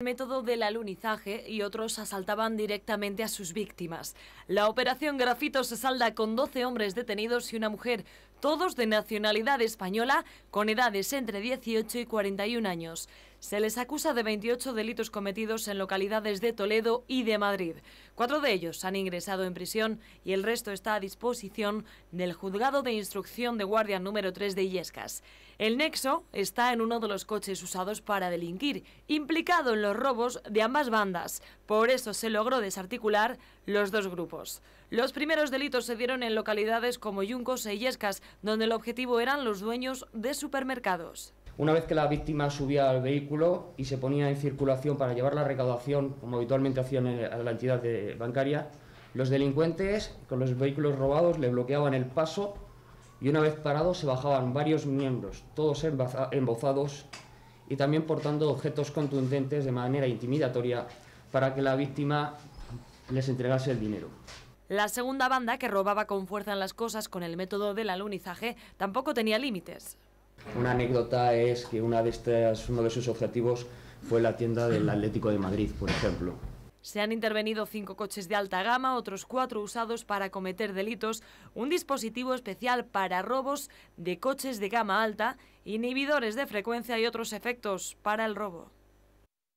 método del alunizaje y otros asaltaban directamente a sus víctimas. La operación Grafito se salda con 12 hombres detenidos y una mujer, todos de nacionalidad española, con edades entre 18 y 41 años. Se les acusa de 28 delitos cometidos en localidades de Toledo y de Madrid. Cuatro de ellos han ingresado en prisión y el resto está a disposición del juzgado de instrucción de guardia número 3 de Illescas. El nexo está en uno de los coches usados para delinquir, implicado en los robos de ambas bandas. Por eso se logró desarticular los dos grupos. Los primeros delitos se dieron en localidades como Yuncos e Illescas, donde el objetivo eran los dueños de supermercados. Una vez que la víctima subía al vehículo y se ponía en circulación para llevar la recaudación, como habitualmente hacían a la entidad bancaria, los delincuentes con los vehículos robados le bloqueaban el paso y una vez parados se bajaban varios miembros, todos embozados y también portando objetos contundentes de manera intimidatoria para que la víctima les entregase el dinero. La segunda banda, que robaba con fuerza en las cosas con el método del alunizaje, tampoco tenía límites. Una anécdota es que de uno de sus objetivos fue la tienda del Atlético de Madrid, por ejemplo. Se han intervenido cinco coches de alta gama, otros cuatro usados para cometer delitos, un dispositivo especial para robos de coches de gama alta, inhibidores de frecuencia y otros efectos para el robo.